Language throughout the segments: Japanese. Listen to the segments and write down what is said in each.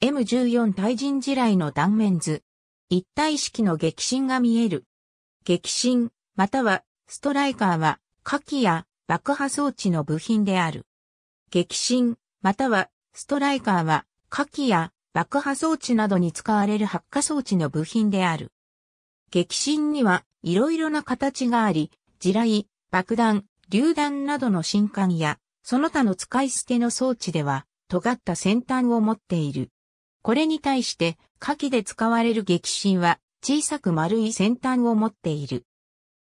M14 対人地雷の断面図。一体式の激震が見える。激震、または、ストライカーは、火器や爆破装置の部品である。激震、または、ストライカーは、火器や爆破装置などに使われる発火装置の部品である。激震には、いろいろな形があり、地雷、爆弾、榴弾などの新艦や、その他の使い捨ての装置では、尖った先端を持っている。これに対して、火器で使われる激震は、小さく丸い先端を持っている。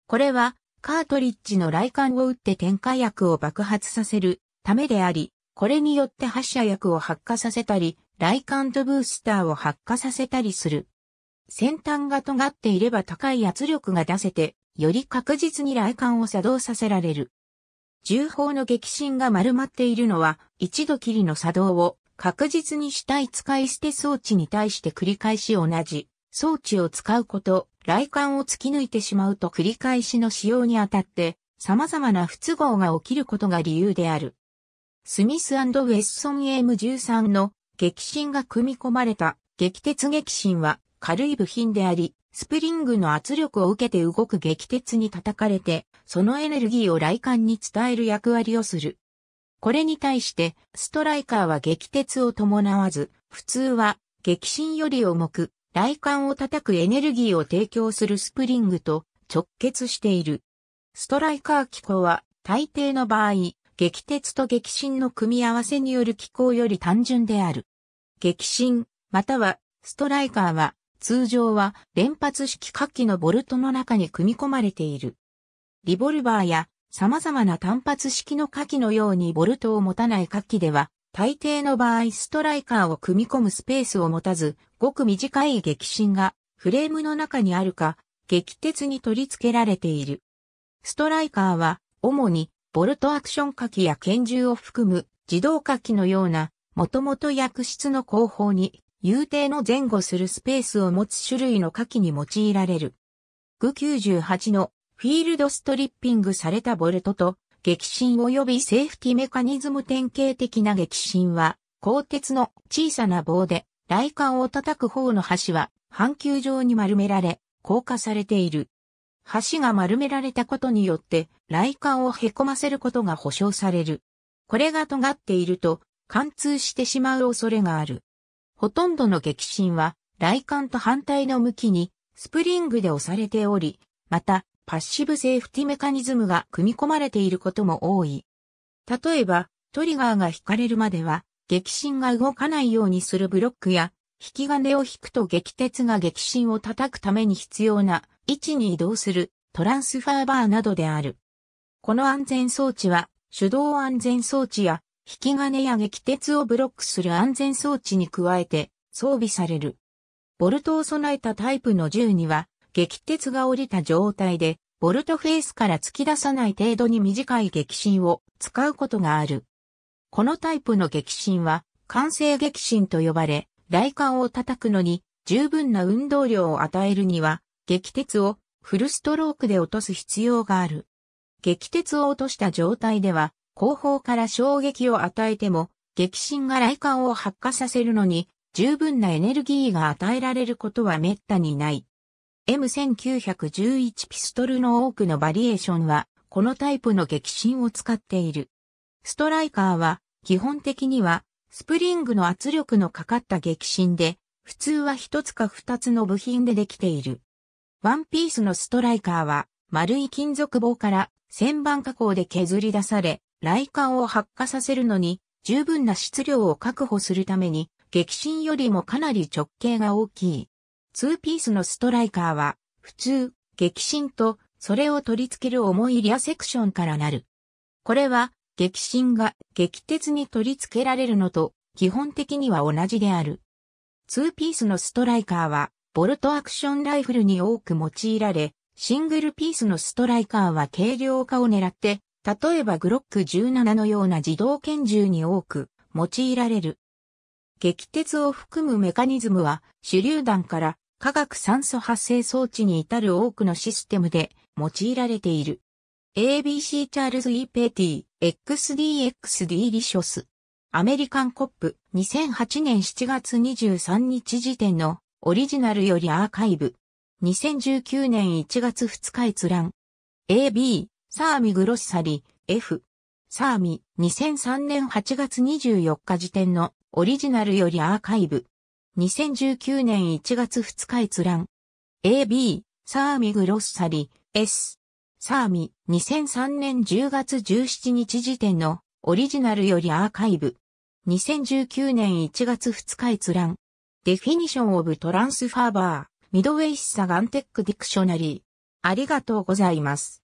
これは、カートリッジの雷管を打って添加薬を爆発させるためであり、これによって発射薬を発火させたり、雷管とブースターを発火させたりする。先端が尖っていれば高い圧力が出せて、より確実に雷管を作動させられる。銃砲の激震が丸まっているのは、一度きりの作動を確実に主体使い捨て装置に対して繰り返し同じ装置を使うこと、雷管を突き抜いてしまうと繰り返しの使用にあたって様々な不都合が起きることが理由である。スミスウェッソン AM13 の激震が組み込まれた激鉄激震は軽い部品であり、スプリングの圧力を受けて動く激鉄に叩かれて、そのエネルギーを雷管に伝える役割をする。これに対して、ストライカーは激鉄を伴わず、普通は、激震より重く、雷管を叩くエネルギーを提供するスプリングと直結している。ストライカー機構は、大抵の場合、激鉄と激震の組み合わせによる機構より単純である。激震、または、ストライカーは、通常は連発式火器のボルトの中に組み込まれている。リボルバーや様々な単発式の火器のようにボルトを持たない火器では、大抵の場合ストライカーを組み込むスペースを持たず、ごく短い激震がフレームの中にあるか、激鉄に取り付けられている。ストライカーは、主に、ボルトアクション火器や拳銃を含む自動火器のような、もともと薬室の後方に、有定の前後するスペースを持つ種類の火器に用いられる。98のフィールドストリッピングされたボルトと、激震及びセーフティメカニズム典型的な激震は、鋼鉄の小さな棒で、雷管を叩く方の端は、半球状に丸められ、硬化されている。端が丸められたことによって、雷管を凹ませることが保証される。これが尖っていると、貫通してしまう恐れがある。ほとんどの激震は、雷管と反対の向きに、スプリングで押されており、また、パッシブセーフティメカニズムが組み込まれていることも多い。例えば、トリガーが引かれるまでは、激震が動かないようにするブロックや、引き金を引くと激鉄が激震を叩くために必要な位置に移動するトランスファーバーなどである。この安全装置は、手動安全装置や、引き金や激鉄をブロックする安全装置に加えて装備される。ボルトを備えたタイプの銃には、激鉄が降りた状態で、ボルトフェースから突き出さない程度に短い激震を使うことがある。このタイプの激震は、完成激震と呼ばれ、雷管を叩くのに十分な運動量を与えるには、激鉄をフルストロークで落とす必要がある。激鉄を落とした状態では、後方から衝撃を与えても、激震が雷管を発火させるのに、十分なエネルギーが与えられることは滅多にない。M1911 ピストルの多くのバリエーションは、このタイプの激震を使っている。ストライカーは、基本的には、スプリングの圧力のかかった激震で、普通は一つか二つの部品でできている。ワンピースのストライカーは、丸い金属棒から旋盤加工で削り出され、雷管を発火させるのに、十分な質量を確保するために、激震よりもかなり直径が大きい。ツーピースのストライカーは、普通、激震と、それを取り付ける重いリアセクションからなる。これは、激震が激鉄に取り付けられるのと、基本的には同じである。ツーピースのストライカーは、ボルトアクションライフルに多く用いられ、シングルピースのストライカーは軽量化を狙って、例えばグロック17のような自動拳銃に多く用いられる。激鉄を含むメカニズムは手榴弾から化学酸素発生装置に至る多くのシステムで用いられている。ABC チャールズ・ E・ ペティ、XDXD リショス。アメリカンコップ2008年7月23日時点のオリジナルよりアーカイブ。2019年1月2日閲覧。AB、サーミ・グロッサリ、F。サーミ、2003年8月24日時点のオリジナルよりアーカイブ。2019年1月2日閲覧。AB、サーミグロッサリ、S。サーミ、2003年10月17日時点のオリジナルよりアーカイブ。2019年1月2日閲覧。デフィニションオブトランスファーバー、ミドウェイスサガンテックディクショナリー。ありがとうございます。